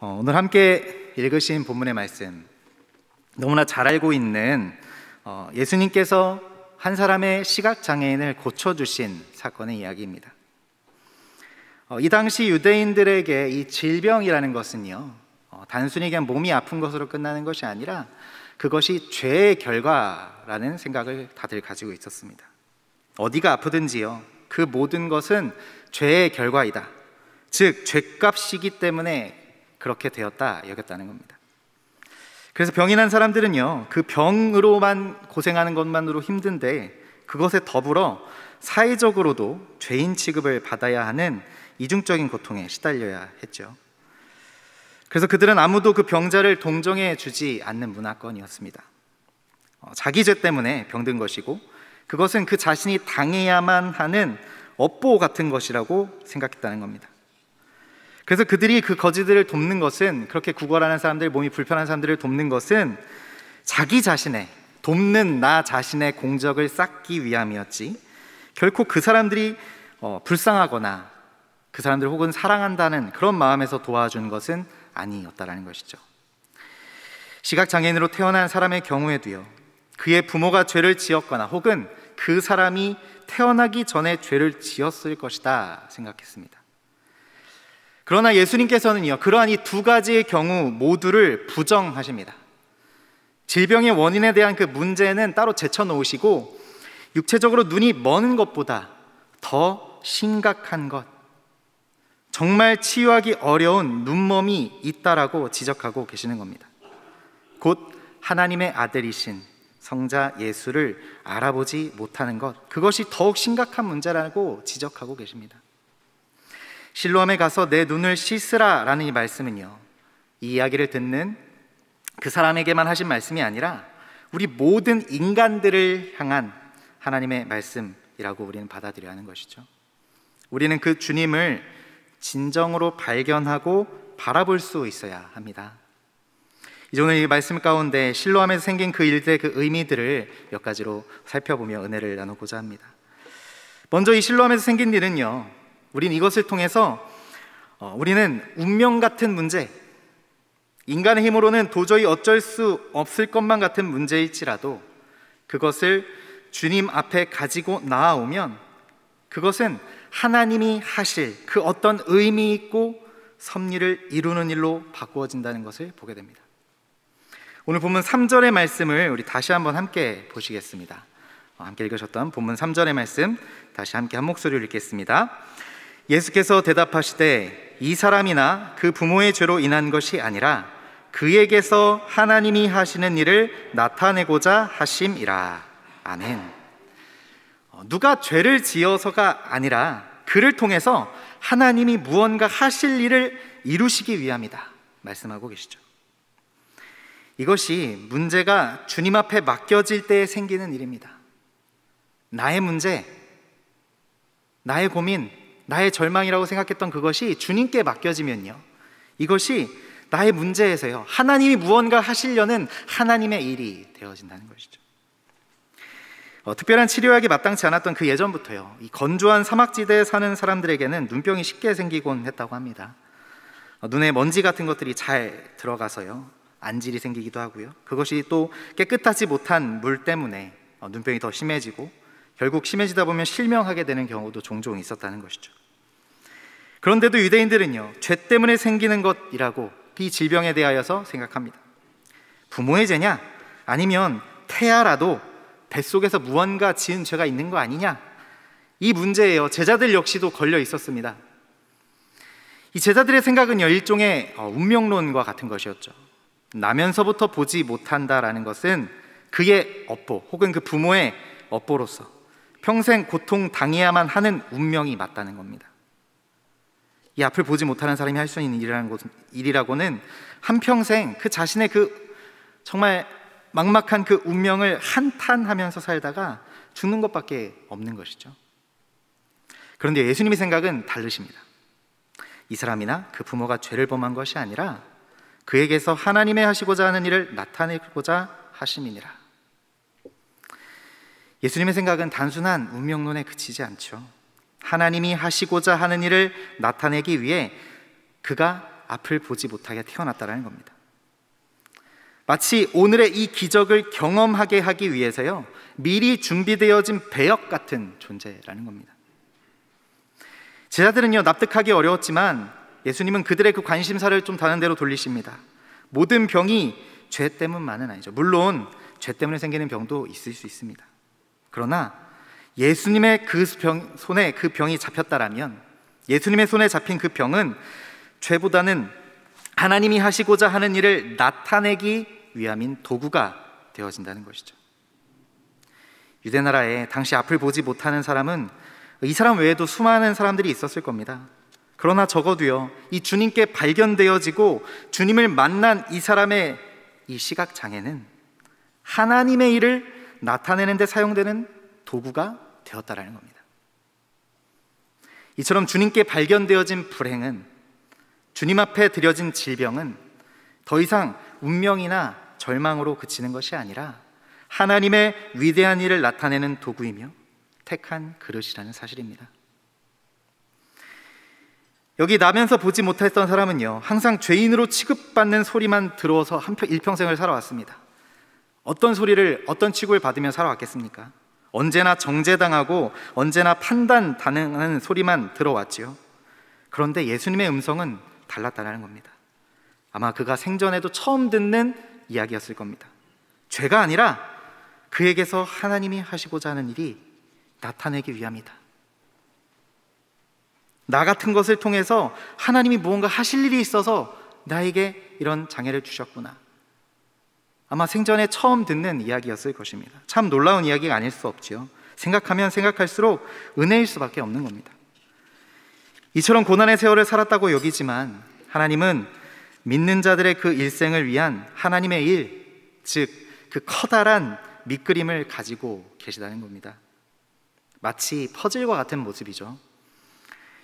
어, 오늘 함께 읽으신 본문의 말씀 너무나 잘 알고 있는 어, 예수님께서 한 사람의 시각 장애인을 고쳐 주신 사건의 이야기입니다. 어, 이 당시 유대인들에게 이 질병이라는 것은요 단순히 그냥 몸이 아픈 것으로 끝나는 것이 아니라 그것이 죄의 결과라는 생각을 다들 가지고 있었습니다. 어디가 아프든지요 그 모든 것은 죄의 결과이다. 즉 죄값이기 때문에 그렇게 되었다 여겼다는 겁니다. 그래서 병이 난 사람들은요, 그 병으로만 고생하는 것만으로 힘든데 그것에 더불어 사회적으로도 죄인 취급을 받아야 하는 이중적인 고통에 시달려야 했죠. 그래서 그들은 아무도 그 병자를 동정해 주지 않는 문화권이었습니다. 어, 자기 죄 때문에 병든 것이고 그것은 그 자신이 당해야만 하는 업보 같은 것이라고 생각했다는 겁니다. 그래서 그들이 그 거지들을 돕는 것은 그렇게 구걸하는 사람들, 몸이 불편한 사람들을 돕는 것은 자기 자신의 돕는 나 자신의 공적을 쌓기 위함이었지. 결코 그 사람들이 어, 불쌍하거나 그 사람들 혹은 사랑한다는 그런 마음에서 도와준 것은 아니었다라는 것이죠. 시각 장애인으로 태어난 사람의 경우에도요. 그의 부모가 죄를 지었거나 혹은 그 사람이 태어나기 전에 죄를 지었을 것이다 생각했습니다. 그러나 예수님께서는요, 그러한 이 두 가지의 경우 모두를 부정하십니다. 질병의 원인에 대한 그 문제는 따로 제쳐놓으시고, 육체적으로 눈이 먼 것보다 더 심각한 것, 정말 치유하기 어려운 눈먼이 있다라고 지적하고 계시는 겁니다. 곧 하나님의 아들이신 성자 예수를 알아보지 못하는 것, 그것이 더욱 심각한 문제라고 지적하고 계십니다. 실로암에 가서 내 눈을 씻으라라는 이 말씀은요. 이 이야기를 듣는 그 사람에게만 하신 말씀이 아니라 우리 모든 인간들을 향한 하나님의 말씀이라고 우리는 받아들여야 하는 것이죠. 우리는 그 주님을 진정으로 발견하고 바라볼 수 있어야 합니다. 이제 오늘 이 말씀 가운데 실로함에서 생긴 그 일들의 그 의미들을 몇 가지로 살펴보며 은혜를 나누고자 합니다. 먼저 이 실로함에서 생긴 일은요. 우린 이것을 통해서 어, 우리는 운명 같은 문제, 인간의 힘으로는 도저히 어쩔 수 없을 것만 같은 문제일지라도 그것을 주님 앞에 가지고 나아오면 그것은 하나님이 하실 그 어떤 의미 있고 섭리를 이루는 일로 바꾸어진다는 것을 보게 됩니다. 오늘 본문 3절의 말씀을 우리 다시 한번 함께 보시겠습니다. 어, 함께 읽으셨던 본문 3절의 말씀 다시 함께 한 목소리로 읽겠습니다. 예수께서 대답하시되 이 사람이나 그 부모의 죄로 인한 것이 아니라 그에게서 하나님이 하시는 일을 나타내고자 하심이라. 아멘. 어, 누가 죄를 지어서가 아니라 그를 통해서 하나님이 무언가 하실 일을 이루시기 위함이다. 말씀하고 계시죠. 이것이 문제가 주님 앞에 맡겨질 때 생기는 일입니다. 나의 문제, 나의 고민, 나의 절망이라고 생각했던 그것이 주님께 맡겨지면요. 이것이 나의 문제에서요. 하나님이 무언가 하시려는 하나님의 일이 되어진다는 것이죠. 어, 특별한 치료약이 마땅치 않았던 그 예전부터요. 이 건조한 사막지대에 사는 사람들에게는 눈병이 쉽게 생기곤 했다고 합니다. 어, 눈에 먼지 같은 것들이 잘 들어가서요. 안질이 생기기도 하고요. 그것이 또 깨끗하지 못한 물 때문에 어, 눈병이 더 심해지고 결국 심해지다 보면 실명하게 되는 경우도 종종 있었다는 것이죠. 그런데도 유대인들은요, 죄 때문에 생기는 것이라고 이 질병에 대하여서 생각합니다. 부모의 죄냐? 아니면 태아라도 뱃속에서 무언가 지은 죄가 있는 거 아니냐? 이문제예요 제자들 역시도 걸려 있었습니다. 이 제자들의 생각은요, 일종의 어, 운명론과 같은 것이었죠. 나면서부터 보지 못한다라는 것은 그의 업보 혹은 그 부모의 업보로서 평생 고통 당해야만 하는 운명이 맞다는 겁니다. 이 앞을 보지 못하는 사람이 할 수 있는 일이라는 것, 일이라고는 한 평생 그 자신의 그 정말 막막한 그 운명을 한탄하면서 살다가 죽는 것밖에 없는 것이죠. 그런데 예수님의 생각은 다르십니다. 이 사람이나 그 부모가 죄를 범한 것이 아니라 그에게서 하나님의 하시고자 하는 일을 나타내고자 하심이니라. 예수님의 생각은 단순한 운명론에 그치지 않죠. 하나님이 하시고자 하는 일을 나타내기 위해 그가 앞을 보지 못하게 태어났다는 겁니다. 마치 오늘의 이 기적을 경험하게 하기 위해서요, 미리 준비되어진 배역 같은 존재라는 겁니다. 제자들은요, 납득하기 어려웠지만 예수님은 그들의 그 관심사를 좀 다른 데로 돌리십니다. 모든 병이 죄 때문만은 아니죠. 물론 죄 때문에 생기는 병도 있을 수 있습니다. 그러나 예수님의 그 병, 손에 그 병이 잡혔다라면 예수님의 손에 잡힌 그 병은 죄보다는 하나님이 하시고자 하는 일을 나타내기 위함인 도구가 되어진다는 것이죠. 유대 나라에 당시 앞을 보지 못하는 사람은 이 사람 외에도 수많은 사람들이 있었을 겁니다. 그러나 적어도요, 이 주님께 발견되어지고 주님을 만난 이 사람의 이 시각 장애는 하나님의 일을 나타내는 데 사용되는 도구가 되었다라는 겁니다. 이처럼 주님께 발견되어진 불행은 주님 앞에 드려진 질병은 더 이상 운명이나 절망으로 그치는 것이 아니라 하나님의 위대한 일을 나타내는 도구이며 택한 그릇이라는 사실입니다. 여기 나면서 보지 못했던 사람은요, 항상 죄인으로 취급받는 소리만 들어서 한편 일평생을 살아왔습니다. 어떤 소리를 어떤 치고을 받으며 살아왔겠습니까? 언제나 정제당하고 언제나 판단 가능한 소리만 들어왔지요. 그런데 예수님의 음성은 달랐다는 겁니다. 아마 그가 생전에도 처음 듣는 이야기였을 겁니다. 죄가 아니라 그에게서 하나님이 하시고자 하는 일이 나타내기 위함이다. 나 같은 것을 통해서 하나님이 무언가 하실 일이 있어서 나에게 이런 장애를 주셨구나. 아마 생전에 처음 듣는 이야기였을 것입니다. 참 놀라운 이야기가 아닐 수 없지요. 생각하면 생각할수록 은혜일 수밖에 없는 겁니다. 이처럼 고난의 세월을 살았다고 여기지만 하나님은 믿는 자들의 그 일생을 위한 하나님의 일, 즉 그 커다란 밑그림을 가지고 계시다는 겁니다. 마치 퍼즐과 같은 모습이죠.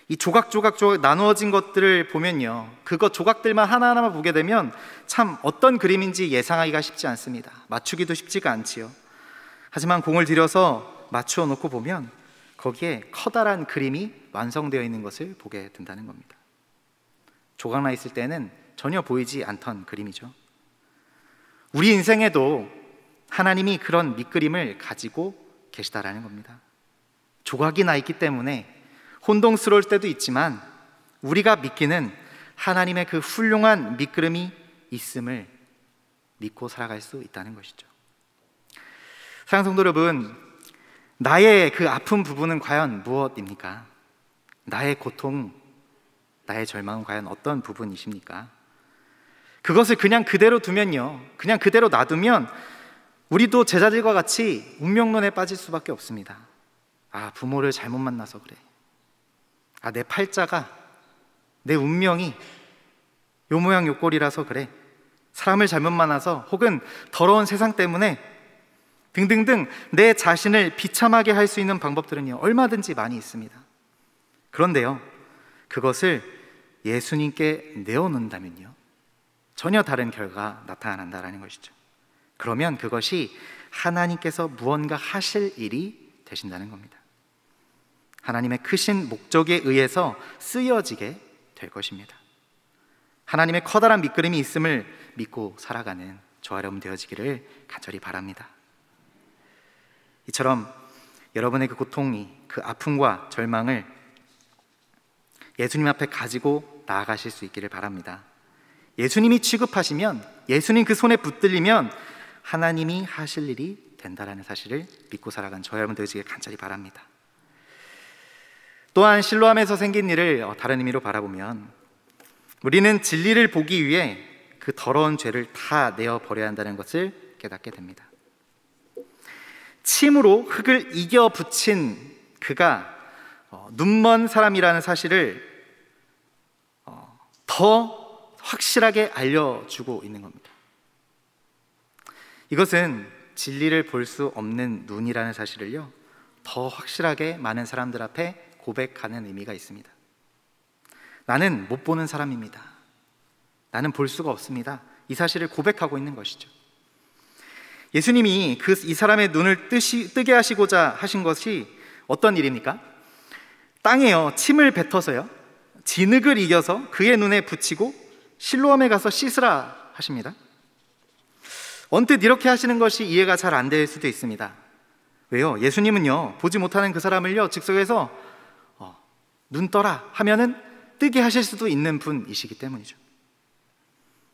이 조각조각 나누어진 것들을 보면요. 그거 조각들만 하나하나만 보게 되면 참 어떤 그림인지 예상하기가 쉽지 않습니다. 맞추기도 쉽지가 않지요. 하지만 공을 들여서 맞추어 놓고 보면 거기에 커다란 그림이 완성되어 있는 것을 보게 된다는 겁니다. 조각나 있을 때는 전혀 보이지 않던 그림이죠. 우리 인생에도 하나님이 그런 밑그림을 가지고 계시다라는 겁니다. 조각이 나 있기 때문에 혼동스러울 때도 있지만 우리가 믿기는 하나님의 그 훌륭한 미끄름이 있음을 믿고 살아갈 수 있다는 것이죠. 사랑성도 여러분, 나의 그 아픈 부분은 과연 무엇입니까? 나의 고통, 나의 절망은 과연 어떤 부분이십니까? 그것을 그냥 그대로 두면요. 그냥 그대로 놔두면 우리도 제자들과 같이 운명론에 빠질 수밖에 없습니다. 아, 부모를 잘못 만나서 그래. 아, 내 팔자가, 내 운명이 요 모양 요 꼴이라서 그래. 사람을 잘못 만나서 혹은 더러운 세상 때문에 등등등 내 자신을 비참하게 할 수 있는 방법들은요, 얼마든지 많이 있습니다. 그런데요, 그것을 예수님께 내어놓는다면요, 전혀 다른 결과가 나타난다라는 것이죠. 그러면 그것이 하나님께서 무언가 하실 일이 되신다는 겁니다. 하나님의 크신 목적에 의해서 쓰여지게 될 것입니다. 하나님의 커다란 밑그림이 있음을 믿고 살아가는 저와 여러분 되어지기를 간절히 바랍니다. 이처럼 여러분의 그 고통이 그 아픔과 절망을 예수님 앞에 가지고 나아가실 수 있기를 바랍니다. 예수님이 취급하시면 예수님 그 손에 붙들리면 하나님이 하실 일이 된다라는 사실을 믿고 살아간 저 여러분 되어길 간절히 바랍니다. 또한 실로함에서 생긴 일을 어, 다른 의미로 바라보면 우리는 진리를 보기 위해 그 더러운 죄를 다 내어 버려야 한다는 것을 깨닫게 됩니다. 침으로 흙을 이겨 붙인 그가 어, 눈먼 사람이라는 사실을 어, 더 확실하게 알려주고 있는 겁니다. 이것은 진리를 볼 수 없는 눈이라는 사실을요, 더 확실하게 많은 사람들 앞에 고백하는 의미가 있습니다. 나는 못 보는 사람입니다. 나는 볼 수가 없습니다. 이 사실을 고백하고 있는 것이죠. 예수님이 그이 사람의 눈을 뜨시, 뜨게 하시고자 하신 것이 어떤 일입니까? 땅에요. 침을 뱉어서요. 진흙을 이겨서 그의 눈에 붙이고 실로암에 가서 씻으라 하십니다. 언뜻 이렇게 하시는 것이 이해가 잘 안 될 수도 있습니다. 왜요? 예수님은요, 보지 못하는 그 사람을요, 즉석에서 눈 떠라 하면은 뜨게 하실 수도 있는 분이시기 때문이죠.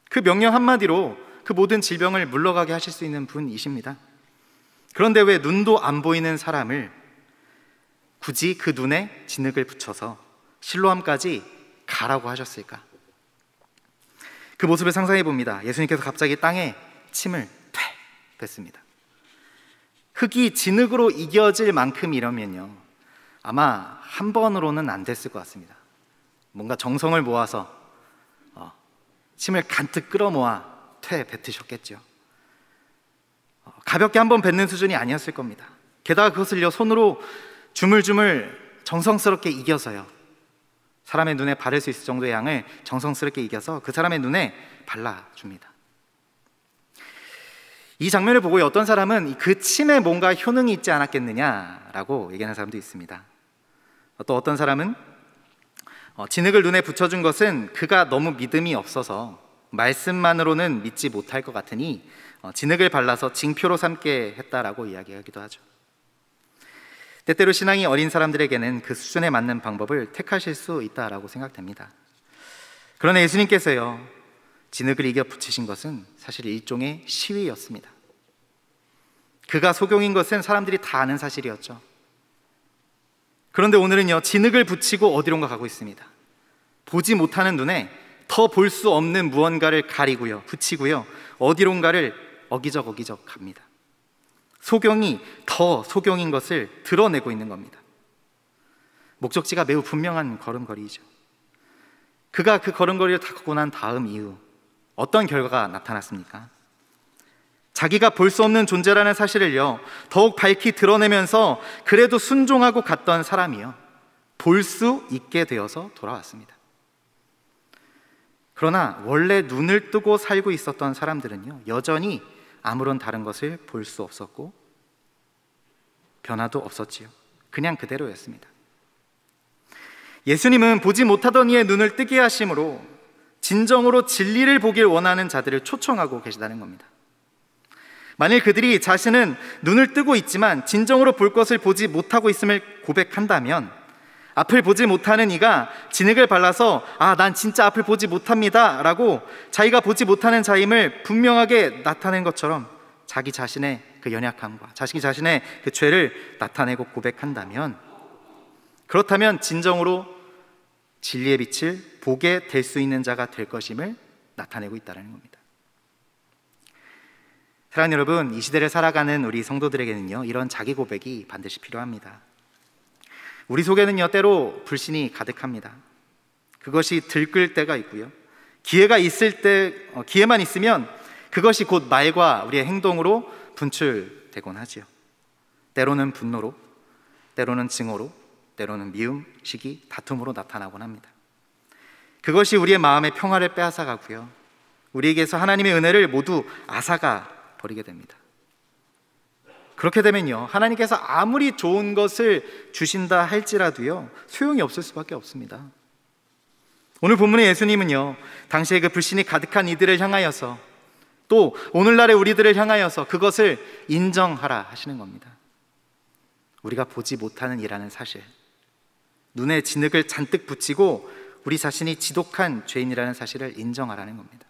그 명령 한마디로 그 모든 질병을 물러가게 하실 수 있는 분이십니다. 그런데 왜 눈도 안 보이는 사람을 굳이 그 눈에 진흙을 붙여서 실로함까지 가라고 하셨을까? 그 모습을 상상해 봅니다. 예수님께서 갑자기 땅에 침을 퇴 뱉습니다. 흙이 진흙으로 이겨질 만큼 이러면요. 아마 한 번으로는 안 됐을 것 같습니다. 뭔가 정성을 모아서 어, 침을 간뜩 끌어모아 퇴 뱉으셨겠죠. 어, 가볍게 한 번 뱉는 수준이 아니었을 겁니다. 게다가 그것을요 손으로 주물주물 정성스럽게 이겨서요. 사람의 눈에 바를 수 있을 정도의 양을 정성스럽게 이겨서 그 사람의 눈에 발라줍니다. 이 장면을 보고 어떤 사람은 그 침에 뭔가 효능이 있지 않았겠느냐라고 얘기하는 사람도 있습니다. 또 어떤 사람은 어, 진흙을 눈에 붙여준 것은 그가 너무 믿음이 없어서 말씀만으로는 믿지 못할 것 같으니 어, 진흙을 발라서 징표로 삼게 했다라고 이야기하기도 하죠. 때때로 신앙이 어린 사람들에게는 그 수준에 맞는 방법을 택하실 수 있다라고 생각됩니다. 그러나 예수님께서요 진흙을 이겨 붙이신 것은 사실 일종의 시위였습니다. 그가 소경인 것은 사람들이 다 아는 사실이었죠. 그런데 오늘은요, 진흙을 붙이고 어디론가 가고 있습니다. 보지 못하는 눈에 더 볼 수 없는 무언가를 가리고요, 붙이고요, 어디론가를 어기적 어기적 갑니다. 소경이 더 소경인 것을 드러내고 있는 겁니다. 목적지가 매우 분명한 걸음걸이죠. 그가 그 걸음걸이를 다 걷고 난 다음 이후 어떤 결과가 나타났습니까? 자기가 볼 수 없는 존재라는 사실을요, 더욱 밝히 드러내면서 그래도 순종하고 갔던 사람이요, 볼 수 있게 되어서 돌아왔습니다. 그러나 원래 눈을 뜨고 살고 있었던 사람들은요, 여전히 아무런 다른 것을 볼 수 없었고, 변화도 없었지요. 그냥 그대로였습니다. 예수님은 보지 못하던 이의 눈을 뜨게 하심으로 진정으로 진리를 보길 원하는 자들을 초청하고 계시다는 겁니다. 만일 그들이 자신은 눈을 뜨고 있지만 진정으로 볼 것을 보지 못하고 있음을 고백한다면 앞을 보지 못하는 이가 진흙을 발라서 아, 난 진짜 앞을 보지 못합니다. 라고 자기가 보지 못하는 자임을 분명하게 나타낸 것처럼 자기 자신의 그 연약함과 자기 자신의 그 죄를 나타내고 고백한다면 그렇다면 진정으로 진리의 빛을 보게 될 수 있는 자가 될 것임을 나타내고 있다는 겁니다. 사랑하는 여러분, 이 시대를 살아가는 우리 성도들에게는요, 이런 자기 고백이 반드시 필요합니다. 우리 속에는요, 때로 불신이 가득합니다. 그것이 들끓 때가 있고요. 기회가 있을 때, 어, 기회만 있으면 그것이 곧 말과 우리의 행동으로 분출되곤 하지요. 때로는 분노로, 때로는 증오로, 때로는 미움, 시기, 다툼으로 나타나곤 합니다. 그것이 우리의 마음의 평화를 빼앗아 가고요. 우리에게서 하나님의 은혜를 모두 아가 버리게 됩니다. 그렇게 되면요. 하나님께서 아무리 좋은 것을 주신다 할지라도요. 소용이 없을 수밖에 없습니다. 오늘 본문의 예수님은요. 당시에 그 불신이 가득한 이들을 향하여서 또 오늘날의 우리들을 향하여서 그것을 인정하라 하시는 겁니다. 우리가 보지 못하는 이라는 사실. 눈에 진흙을 잔뜩 붙이고 우리 자신이 지독한 죄인이라는 사실을 인정하라는 겁니다.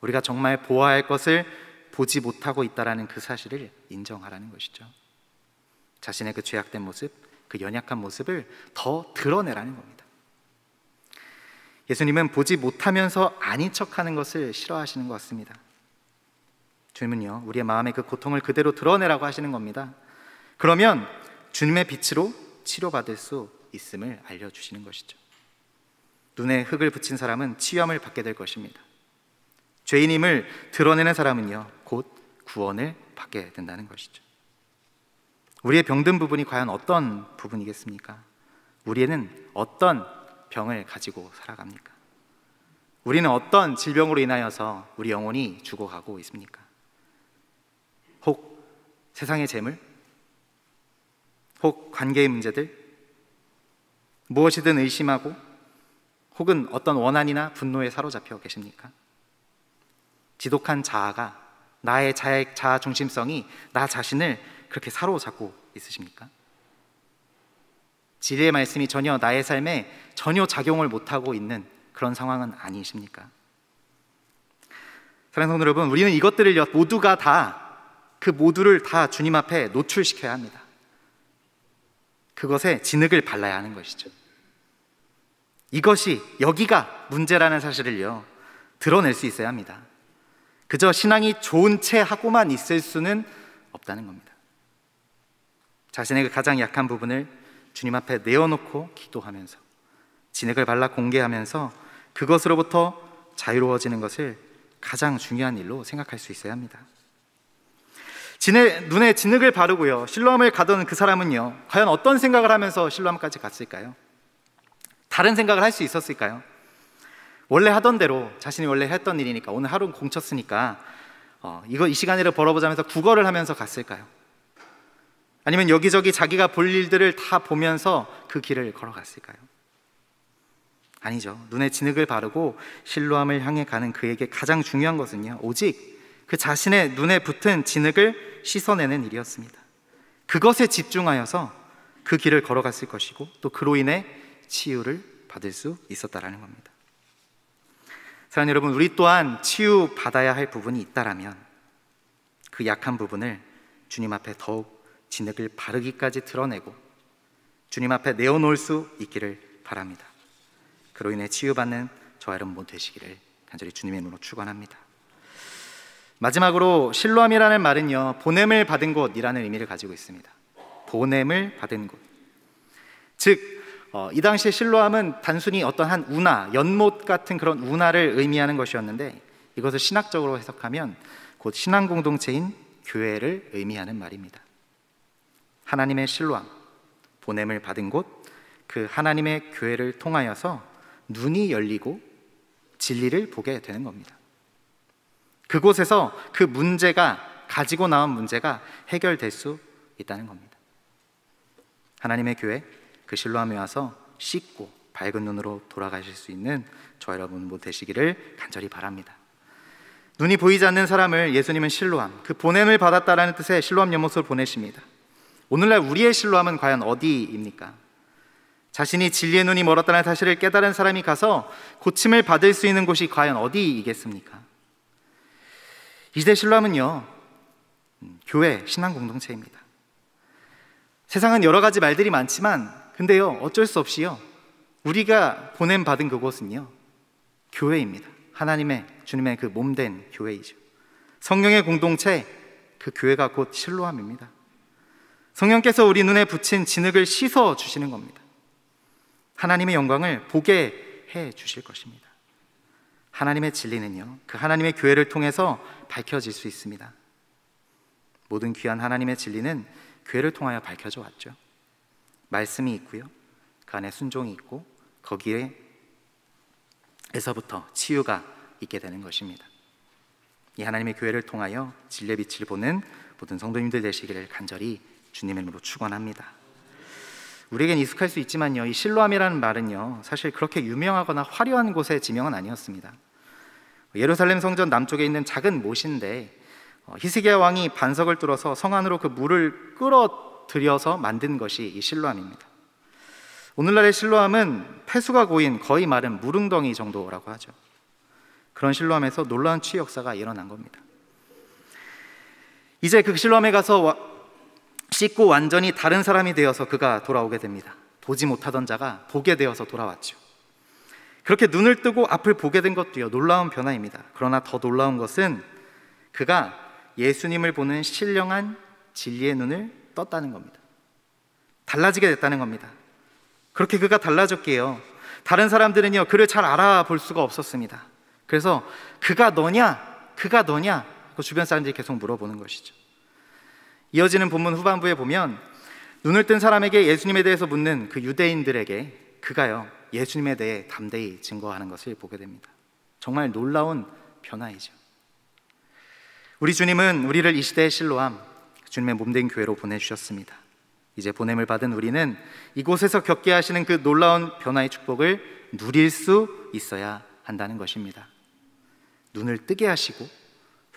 우리가 정말 보아할 것을 보지 못하고 있다라는 그 사실을 인정하라는 것이죠. 자신의 그 죄악된 모습, 그 연약한 모습을 더 드러내라는 겁니다. 예수님은 보지 못하면서 아닌 척하는 것을 싫어하시는 것 같습니다. 주님은요, 우리의 마음의 그 고통을 그대로 드러내라고 하시는 겁니다. 그러면 주님의 빛으로 치료받을 수 있음을 알려주시는 것이죠. 눈에 흙을 붙인 사람은 치유함을 받게 될 것입니다. 죄인임을 드러내는 사람은요, 곧 구원을 받게 된다는 것이죠. 우리의 병든 부분이 과연 어떤 부분이겠습니까? 우리는 어떤 병을 가지고 살아갑니까? 우리는 어떤 질병으로 인하여서 우리 영혼이 죽어가고 있습니까? 혹 세상의 재물, 혹 관계의 문제들, 무엇이든 의심하고 혹은 어떤 원한이나 분노에 사로잡혀 계십니까? 지독한 자아가 나의 자아 중심성이 나 자신을 그렇게 사로잡고 있으십니까? 진리의 말씀이 전혀 나의 삶에 전혀 작용을 못하고 있는 그런 상황은 아니십니까? 사랑하는 여러분, 우리는 이것들을 모두가 다 그 모두를 다 주님 앞에 노출시켜야 합니다. 그것에 진흙을 발라야 하는 것이죠. 이것이 여기가 문제라는 사실을요 드러낼 수 있어야 합니다. 그저 신앙이 좋은 채 하고만 있을 수는 없다는 겁니다. 자신의 그 가장 약한 부분을 주님 앞에 내어놓고 기도하면서 진흙을 발라 공개하면서 그것으로부터 자유로워지는 것을 가장 중요한 일로 생각할 수 있어야 합니다. 진의, 눈에 진흙을 바르고요. 실로암을 가던 그 사람은요. 과연 어떤 생각을 하면서 실로암까지 갔을까요? 다른 생각을 할 수 있었을까요? 원래 하던 대로 자신이 원래 했던 일이니까 오늘 하루 는 공쳤으니까 어, 이거 이 시간을 이 벌어보자면서 구걸을 하면서 갔을까요? 아니면 여기저기 자기가 볼 일들을 다 보면서 그 길을 걸어갔을까요? 아니죠. 눈에 진흙을 바르고 실로함을 향해 가는 그에게 가장 중요한 것은요. 오직 그 자신의 눈에 붙은 진흙을 씻어내는 일이었습니다. 그것에 집중하여서 그 길을 걸어갔을 것이고 또 그로 인해 치유를 받을 수 있었다라는 겁니다. 사랑 여러분, 우리 또한 치유 받아야 할 부분이 있다라면 그 약한 부분을 주님 앞에 더욱 진흙을 바르기까지 드러내고 주님 앞에 내어놓을 수 있기를 바랍니다. 그로 인해 치유받는 저와 여러분 모두 되시기를 간절히 주님의 이름으로 축원합니다. 마지막으로 실로암이라는 말은요 보냄을 받은 곳이라는 의미를 가지고 있습니다. 보냄을 받은 곳. 즉, 어, 이 당시의 실로암은 단순히 어떤 한 운하, 연못 같은 그런 운하를 의미하는 것이었는데 이것을 신학적으로 해석하면 곧 신앙 공동체인 교회를 의미하는 말입니다. 하나님의 실로암, 보냄을 받은 곳, 그 하나님의 교회를 통하여서 눈이 열리고 진리를 보게 되는 겁니다. 그곳에서 그 문제가 가지고 나온 문제가 해결될 수 있다는 겁니다. 하나님의 교회 그 실로함에 와서 씻고 밝은 눈으로 돌아가실 수 있는 저 여러분 모 되시기를 간절히 바랍니다. 눈이 보이지 않는 사람을 예수님은 실로함, 그 보냄을 받았다라는 뜻의 실로함 연못을 보내십니다. 오늘날 우리의 실로함은 과연 어디입니까? 자신이 진리의 눈이 멀었다는 사실을 깨달은 사람이 가서 고침을 받을 수 있는 곳이 과연 어디이겠습니까? 이시대 신람은요, 음, 교회, 신앙 공동체입니다. 세상은 여러 가지 말들이 많지만, 근데요, 어쩔 수 없이요, 우리가 보냄받은 그곳은요, 교회입니다. 하나님의, 주님의 그 몸된 교회이죠. 성령의 공동체, 그 교회가 곧 실로함입니다. 성령께서 우리 눈에 붙인 진흙을 씻어 주시는 겁니다. 하나님의 영광을 보게 해 주실 것입니다. 하나님의 진리는요, 그 하나님의 교회를 통해서 밝혀질 수 있습니다. 모든 귀한 하나님의 진리는 교를 통하여 밝혀져 왔죠. 말씀이 있고요. 그 안에 순종이 있고 거기에에서부터 치유가 있게 되는 것입니다. 이 하나님의 교회를 통하여 진리의 빛을 보는 모든 성도님들 되시기를 간절히 주님의 이름으로 축원합니다. 우리에겐 익숙할 수 있지만요. 이 실로암이라는 말은요. 사실 그렇게 유명하거나 화려한 곳의 지명은 아니었습니다. 예루살렘 성전 남쪽에 있는 작은 못인데 어, 히스기야 왕이 반석을 뚫어서 성 안으로 그 물을 끌어들여서 만든 것이 이 실로암입니다. 오늘날의 실로암은 폐수가 고인 거의 마른 무릉덩이 정도라고 하죠. 그런 실로암에서 놀라운 취 역사가 일어난 겁니다. 이제 그 실로암에 가서 씻고 완전히 다른 사람이 되어서 그가 돌아오게 됩니다. 보지 못하던 자가 보게 되어서 돌아왔죠. 그렇게 눈을 뜨고 앞을 보게 된 것도요 놀라운 변화입니다. 그러나 더 놀라운 것은 그가 예수님을 보는 신령한 진리의 눈을 떴다는 겁니다. 달라지게 됐다는 겁니다. 그렇게 그가 달라졌기에요. 다른 사람들은요 그를 잘 알아볼 수가 없었습니다. 그래서 그가 너냐, 그가 너냐, 그 주변 사람들이 계속 물어보는 것이죠. 이어지는 본문 후반부에 보면 눈을 뜬 사람에게 예수님에 대해서 묻는 그 유대인들에게 그가요 예수님에 대해 담대히 증거하는 것을 보게 됩니다. 정말 놀라운 변화이죠. 우리 주님은 우리를 이 시대의 실로함, 주님의 몸된 교회로 보내주셨습니다. 이제 보냄을 받은 우리는 이곳에서 겪게 하시는 그 놀라운 변화의 축복을 누릴 수 있어야 한다는 것입니다. 눈을 뜨게 하시고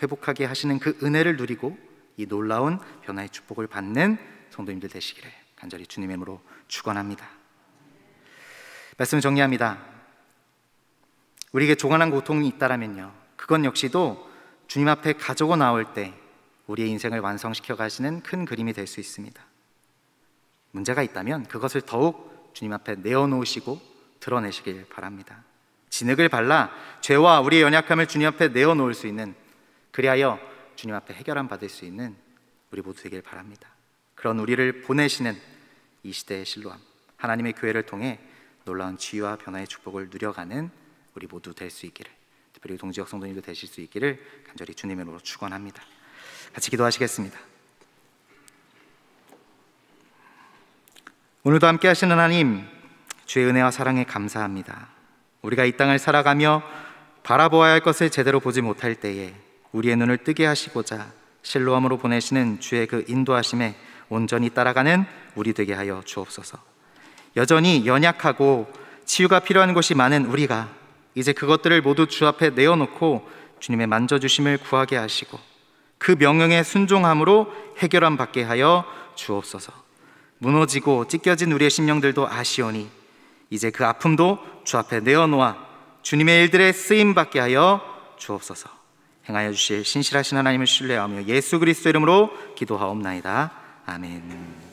회복하게 하시는 그 은혜를 누리고 이 놀라운 변화의 축복을 받는 성도님들 되시기를 간절히 주님의 이으로 축원합니다. 말씀 정리합니다. 우리에게 조간한 고통이 있다라면요. 그건 역시도 주님 앞에 가지고 나올 때 우리의 인생을 완성시켜 가시는 큰 그림이 될 수 있습니다. 문제가 있다면 그것을 더욱 주님 앞에 내어놓으시고 드러내시길 바랍니다. 진흙을 발라 죄와 우리의 연약함을 주님 앞에 내어놓을 수 있는 그리하여 주님 앞에 해결함 받을 수 있는 우리 모두 되길 바랍니다. 그런 우리를 보내시는 이 시대의 실로함 하나님의 교회를 통해 놀라운 치유와 변화의 축복을 누려가는 우리 모두 될 수 있기를 특별히 동지역 성도님도 되실 수 있기를 간절히 주님의 이름 으로 축원합니다. 같이 기도하시겠습니다. 오늘도 함께 하시는 하나님 주의 은혜와 사랑에 감사합니다. 우리가 이 땅을 살아가며 바라보아야 할 것을 제대로 보지 못할 때에 우리의 눈을 뜨게 하시고자 실로함으로 보내시는 주의 그 인도하심에 온전히 따라가는 우리 되게 하여 주옵소서. 여전히 연약하고 치유가 필요한 곳이 많은 우리가 이제 그것들을 모두 주 앞에 내어놓고 주님의 만져주심을 구하게 하시고 그 명령에 순종함으로 해결함 받게 하여 주옵소서. 무너지고 찢겨진 우리의 심령들도 아시오니 이제 그 아픔도 주 앞에 내어놓아 주님의 일들에 쓰임 받게 하여 주옵소서. 행하여 주실 신실하신 하나님을 신뢰하며 예수 그리스도 이름으로 기도하옵나이다. 아멘.